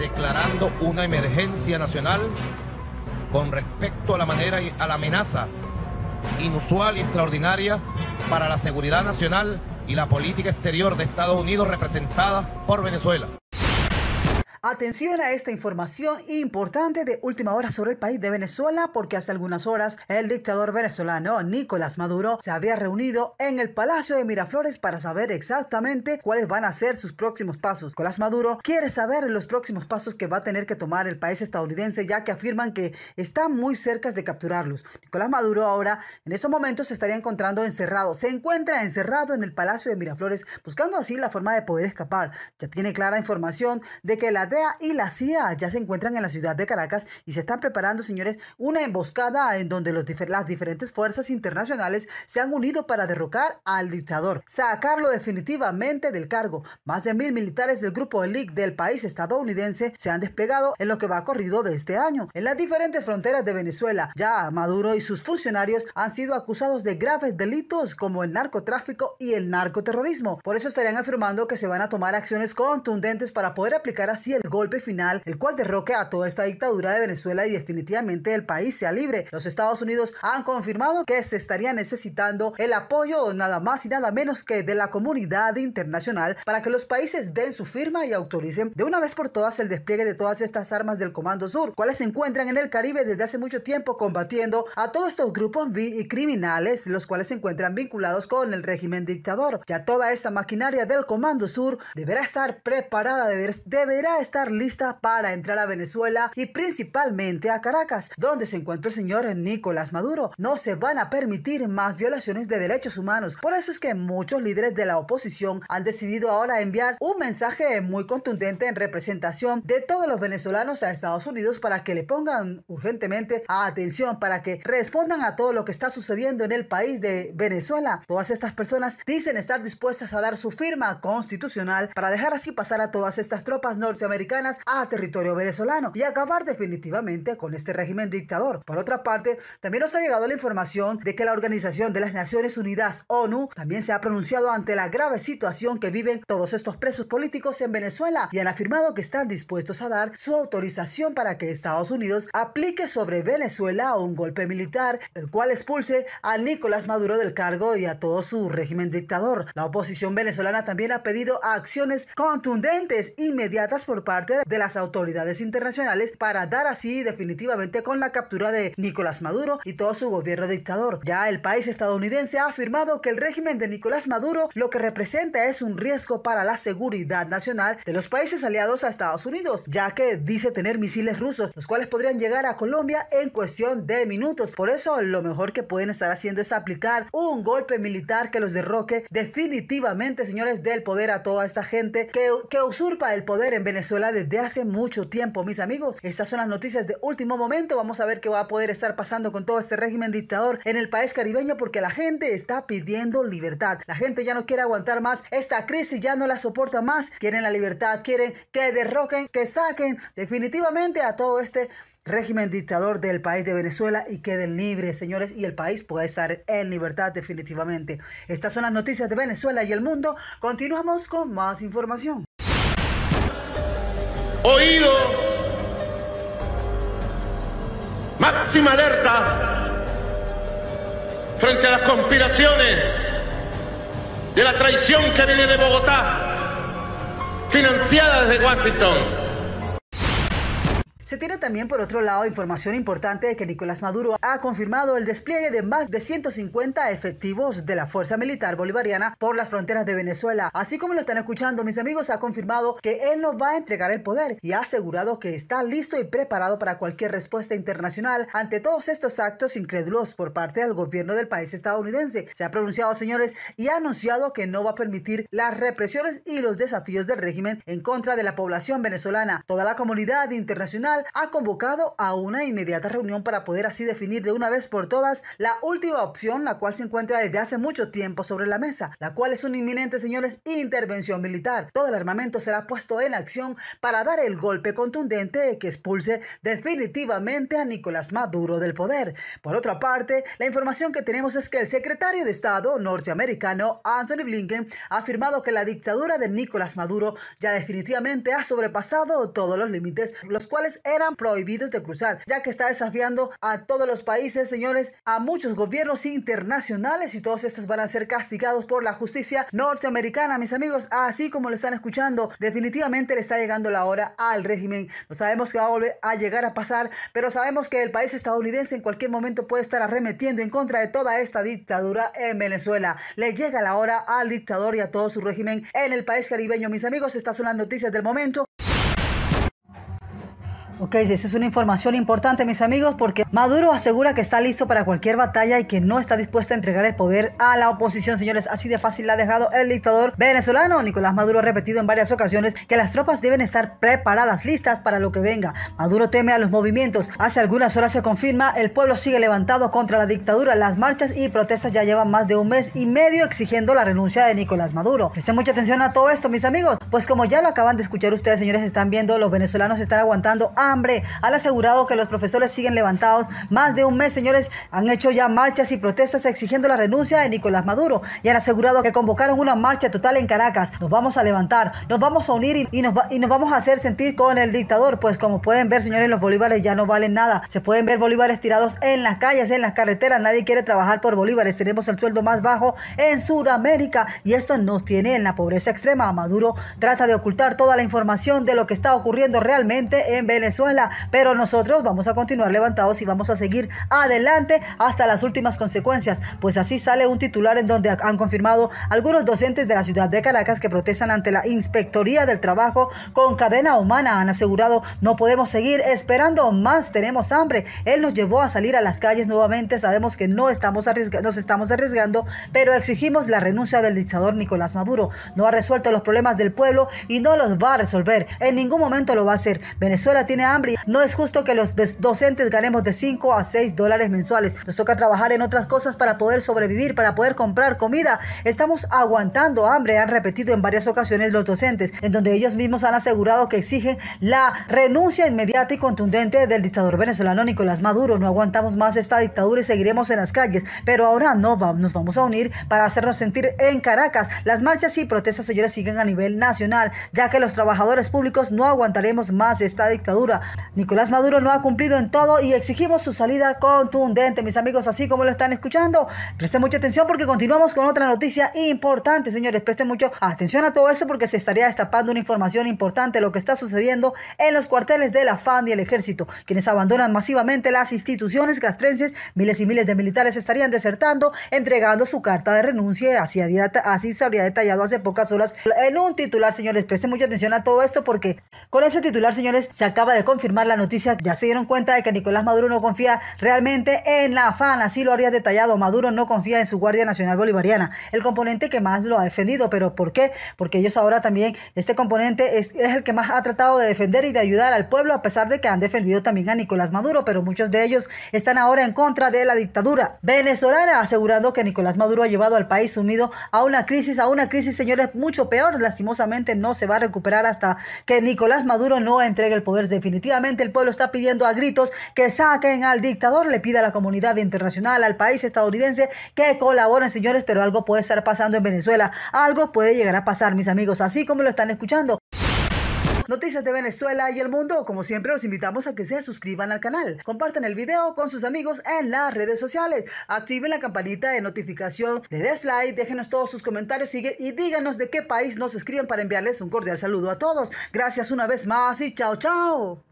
declarando una emergencia nacional con respecto a la manera y a la amenaza inusual y extraordinaria para la seguridad nacional y la política exterior de Estados Unidos representada por Venezuela. Atención a esta información importante de última hora sobre el país de Venezuela, porque hace algunas horas el dictador venezolano Nicolás Maduro se había reunido en el Palacio de Miraflores para saber exactamente cuáles van a ser sus próximos pasos. Nicolás Maduro quiere saber los próximos pasos que va a tener que tomar el país estadounidense, ya que afirman que están muy cerca de capturarlos. Nicolás Maduro ahora, en esos momentos, se estaría encontrando encerrado. Se encuentra encerrado en el Palacio de Miraflores, buscando así la forma de poder escapar. Ya tiene clara información de que la DEA y la CIA ya se encuentran en la ciudad de Caracas y se están preparando, señores, una emboscada en donde los las diferentes fuerzas internacionales se han unido para derrocar al dictador, sacarlo definitivamente del cargo. Más de mil militares del grupo ELIC del país estadounidense se han desplegado en lo que va corrido de este año en las diferentes fronteras de Venezuela. Ya Maduro y sus funcionarios han sido acusados de graves delitos como el narcotráfico y el narcoterrorismo. Por eso estarían afirmando que se van a tomar acciones contundentes para poder aplicar así el el golpe final, el cual derroque a toda esta dictadura de Venezuela y definitivamente el país sea libre. Los Estados Unidos han confirmado que se estaría necesitando el apoyo nada más y nada menos que de la comunidad internacional para que los países den su firma y autoricen de una vez por todas el despliegue de todas estas armas del Comando Sur, cuales se encuentran en el Caribe desde hace mucho tiempo combatiendo a todos estos grupos y criminales, los cuales se encuentran vinculados con el régimen dictador. Ya toda esta maquinaria del Comando Sur deberá estar preparada, deberá estar estar lista para entrar a Venezuela y principalmente a Caracas, donde se encuentra el señor Nicolás Maduro. No se van a permitir más violaciones de derechos humanos. Por eso es que muchos líderes de la oposición han decidido ahora enviar un mensaje muy contundente en representación de todos los venezolanos a Estados Unidos para que le pongan urgentemente atención, para que respondan a todo lo que está sucediendo en el país de Venezuela. Todas estas personas dicen estar dispuestas a dar su firma constitucional para dejar así pasar a todas estas tropas norteamericanas a territorio venezolano y acabar definitivamente con este régimen dictador. Por otra parte, también nos ha llegado la información de que la Organización de las Naciones Unidas, ONU, también se ha pronunciado ante la grave situación que viven todos estos presos políticos en Venezuela y han afirmado que están dispuestos a dar su autorización para que Estados Unidos aplique sobre Venezuela un golpe militar, el cual expulse a Nicolás Maduro del cargo y a todo su régimen dictador. La oposición venezolana también ha pedido acciones contundentes, inmediatas por parte parte de las autoridades internacionales para dar así definitivamente con la captura de Nicolás Maduro y todo su gobierno dictador. Ya el país estadounidense ha afirmado que el régimen de Nicolás Maduro lo que representa es un riesgo para la seguridad nacional de los países aliados a Estados Unidos, ya que dice tener misiles rusos, los cuales podrían llegar a Colombia en cuestión de minutos. Por eso lo mejor que pueden estar haciendo es aplicar un golpe militar que los derroque definitivamente, señores, del poder a toda esta gente que, que usurpa el poder en Venezuela desde hace mucho tiempo, mis amigos. Estas son las noticias de último momento. Vamos a ver qué va a poder estar pasando con todo este régimen dictador en el país caribeño porque la gente está pidiendo libertad. La gente ya no quiere aguantar más esta crisis, ya no la soporta más. Quieren la libertad, quieren que derroquen, que saquen definitivamente a todo este régimen dictador del país de Venezuela y queden libres, señores, y el país puede estar en libertad definitivamente. Estas son las noticias de Venezuela y el mundo. Continuamos con más información oído, máxima alerta frente a las conspiraciones de la traición que viene de Bogotá, financiada desde Washington. Se tiene también, por otro lado, información importante de que Nicolás Maduro ha confirmado el despliegue de más de 150 efectivos de la Fuerza Militar Bolivariana por las fronteras de Venezuela. Así como lo están escuchando, mis amigos, ha confirmado que él no va a entregar el poder y ha asegurado que está listo y preparado para cualquier respuesta internacional ante todos estos actos incrédulos por parte del gobierno del país estadounidense. Se ha pronunciado, señores, y ha anunciado que no va a permitir las represiones y los desafíos del régimen en contra de la población venezolana. Toda la comunidad internacional ha convocado a una inmediata reunión para poder así definir de una vez por todas la última opción, la cual se encuentra desde hace mucho tiempo sobre la mesa, la cual es una inminente, señores, intervención militar. Todo el armamento será puesto en acción para dar el golpe contundente que expulse definitivamente a Nicolás Maduro del poder. Por otra parte, la información que tenemos es que el secretario de Estado norteamericano Anthony Blinken ha afirmado que la dictadura de Nicolás Maduro ya definitivamente ha sobrepasado todos los límites, los cuales eran prohibidos de cruzar, ya que está desafiando a todos los países, señores, a muchos gobiernos internacionales y todos estos van a ser castigados por la justicia norteamericana, mis amigos, así como lo están escuchando, definitivamente le está llegando la hora al régimen. No sabemos qué va a volver a llegar a pasar, pero sabemos que el país estadounidense en cualquier momento puede estar arremetiendo en contra de toda esta dictadura en Venezuela. Le llega la hora al dictador y a todo su régimen en el país caribeño. Mis amigos, estas son las noticias del momento. Ok, esa es una información importante, mis amigos, porque Maduro asegura que está listo para cualquier batalla y que no está dispuesto a entregar el poder a la oposición, señores. Así de fácil la ha dejado el dictador venezolano. Nicolás Maduro ha repetido en varias ocasiones que las tropas deben estar preparadas, listas para lo que venga. Maduro teme a los movimientos. Hace algunas horas se confirma, el pueblo sigue levantado contra la dictadura. Las marchas y protestas ya llevan más de un mes y medio exigiendo la renuncia de Nicolás Maduro. Presten mucha atención a todo esto, mis amigos, pues como ya lo acaban de escuchar ustedes, señores, están viendo, los venezolanos están aguantando a hambre, han asegurado que los profesores siguen levantados más de un mes, señores, han hecho ya marchas y protestas exigiendo la renuncia de Nicolás Maduro y han asegurado que convocaron una marcha total en Caracas. Nos vamos a levantar, nos vamos a unir y, nos, y nos vamos a hacer sentir con el dictador, pues como pueden ver, señores, los bolívares ya no valen nada. Se pueden ver bolívares tirados en las calles, en las carreteras, nadie quiere trabajar por bolívares. Tenemos el sueldo más bajo en Sudamérica y esto nos tiene en la pobreza extrema. Maduro trata de ocultar toda la información de lo que está ocurriendo realmente en Venezuela pero nosotros vamos a continuar levantados y vamos a seguir adelante hasta las últimas consecuencias, pues así sale un titular en donde han confirmado algunos docentes de la ciudad de Caracas que protestan ante la Inspectoría del Trabajo con cadena humana. Han asegurado, no podemos seguir esperando más, tenemos hambre. Él nos llevó a salir a las calles nuevamente, sabemos que no estamos nos estamos arriesgando, pero exigimos la renuncia del dictador Nicolás Maduro. No ha resuelto los problemas del pueblo y no los va a resolver. En ningún momento lo va a hacer. Venezuela tiene hambre. No es justo que los docentes ganemos de 5 a 6 dólares mensuales. Nos toca trabajar en otras cosas para poder sobrevivir, para poder comprar comida. Estamos aguantando hambre, han repetido en varias ocasiones los docentes, en donde ellos mismos han asegurado que exigen la renuncia inmediata y contundente del dictador venezolano Nicolás Maduro. No aguantamos más esta dictadura y seguiremos en las calles. Pero ahora no, nos vamos a unir para hacernos sentir en Caracas. Las marchas y protestas, señores, siguen a nivel nacional, ya que los trabajadores públicos no aguantaremos más esta dictadura. Nicolás Maduro no ha cumplido en todo y exigimos su salida contundente, mis amigos, así como lo están escuchando. Presten mucha atención porque continuamos con otra noticia importante, señores. Presten mucha atención a todo esto porque se estaría destapando una información importante lo que está sucediendo en los cuarteles de la FAN y el ejército, quienes abandonan masivamente las instituciones castrenses. Miles y miles de militares estarían desertando, entregando su carta de renuncia. así se habría detallado hace pocas horas en un titular, señores. Presten mucha atención a todo esto porque con ese titular, señores, se acaba de confirmar la noticia. Ya se dieron cuenta de que Nicolás Maduro no confía realmente en la FAN. Así lo habría detallado. Maduro no confía en su Guardia Nacional Bolivariana, el componente que más lo ha defendido. ¿Pero por qué? Porque ellos ahora también, este componente es, el que más ha tratado de defender y de ayudar al pueblo, a pesar de que han defendido también a Nicolás Maduro. Pero muchos de ellos están ahora en contra de la dictadura venezolana, asegurando que Nicolás Maduro ha llevado al país sumido a una crisis, a una crisis, señores, mucho peor. Lastimosamente no se va a recuperar hasta que Nicolás Maduro no entrega el poder definitivamente. El pueblo está pidiendo a gritos que saquen al dictador. Le pide a la comunidad internacional, al país estadounidense, que colaboren, señores, pero algo puede estar pasando en Venezuela. Algo puede llegar a pasar, mis amigos, así como lo están escuchando. Noticias de Venezuela y el mundo, como siempre los invitamos a que se suscriban al canal, compartan el video con sus amigos en las redes sociales, activen la campanita de notificación, de des déjenos todos sus comentarios sigue, y díganos de qué país nos escriben para enviarles un cordial saludo a todos. Gracias una vez más y chao chao.